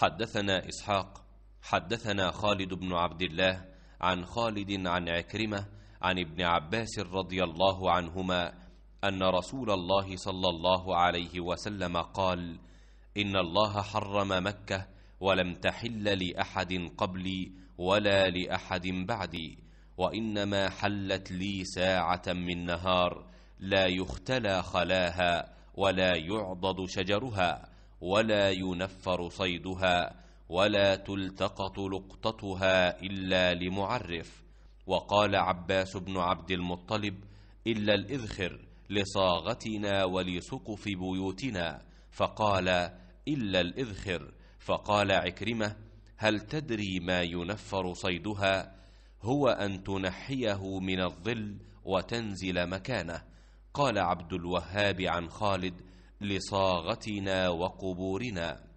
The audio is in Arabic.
حدثنا إسحاق حدثنا خالد بن عبد الله عن خالد عن عكرمة عن ابن عباس رضي الله عنهما أن رسول الله صلى الله عليه وسلم قال إن الله حرم مكة ولم تحل لأحد قبلي ولا لأحد بعدي وإنما حلت لي ساعة من نهار لا يختلى خلاها ولا يعضد شجرها ولا ينفر صيدها ولا تلتقط لقطتها إلا لمعرف وقال عباس بن عبد المطلب إلا الإذخر لصاغتنا ولسقف بيوتنا فقال إلا الإذخر فقال عكرمة هل تدري ما ينفر صيدها هو أن تنحيه من الظل وتنزل مكانه قال عبد الوهاب عن خالد لصاغتنا وقبورنا